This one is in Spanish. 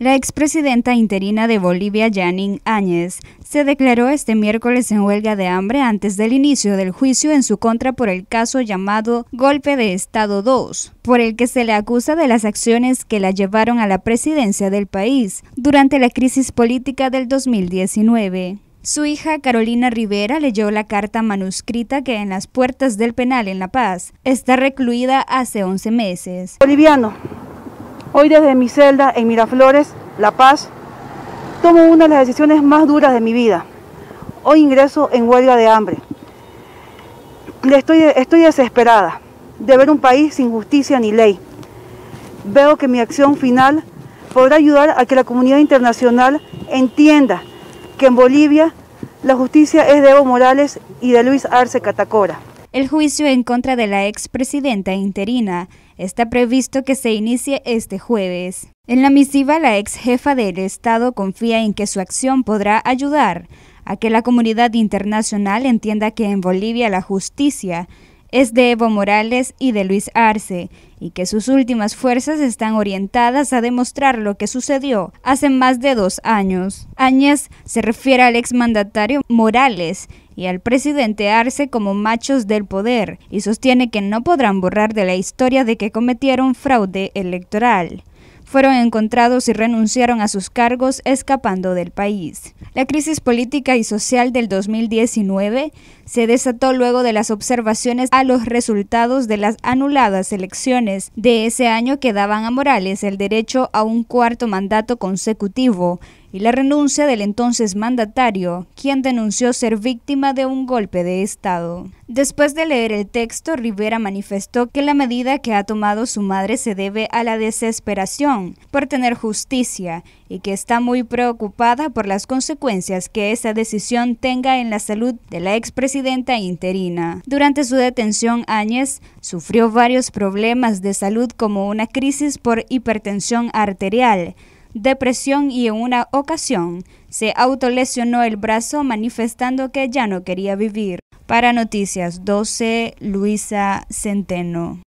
La expresidenta interina de Bolivia, Janine Áñez, se declaró este miércoles en huelga de hambre antes del inicio del juicio en su contra por el caso llamado Golpe de Estado II, por el que se le acusa de las acciones que la llevaron a la presidencia del país durante la crisis política del 2019. Su hija Carolina Rivera leyó la carta manuscrita que en las puertas del penal en La Paz está recluida hace 11 meses. Boliviano, Hoy desde mi celda en Miraflores, La Paz, tomo una de las decisiones más duras de mi vida. Hoy ingreso en huelga de hambre. Estoy, estoy desesperada de ver un país sin justicia ni ley. Veo que mi acción final podrá ayudar a que la comunidad internacional entienda que en Bolivia la justicia es de Evo Morales y de Luis Arce Catacora. El juicio en contra de la expresidenta interina está previsto que se inicie este jueves. En la misiva, la ex jefa del Estado confía en que su acción podrá ayudar a que la comunidad internacional entienda que en Bolivia la justicia es de Evo Morales y de Luis Arce, y que sus últimas fuerzas están orientadas a demostrar lo que sucedió hace más de dos años. Áñez se refiere al ex mandatario Morales y al presidente Arce como machos del poder y sostiene que no podrán borrar de la historia de que cometieron fraude electoral fueron encontrados y renunciaron a sus cargos escapando del país. La crisis política y social del 2019 se desató luego de las observaciones a los resultados de las anuladas elecciones de ese año que daban a Morales el derecho a un cuarto mandato consecutivo y la renuncia del entonces mandatario, quien denunció ser víctima de un golpe de Estado. Después de leer el texto, Rivera manifestó que la medida que ha tomado su madre se debe a la desesperación por tener justicia y que está muy preocupada por las consecuencias que esa decisión tenga en la salud de la expresidenta interina. Durante su detención, Áñez sufrió varios problemas de salud como una crisis por hipertensión arterial, depresión y en una ocasión se autolesionó el brazo manifestando que ya no quería vivir. Para Noticias 12, Luisa Centeno.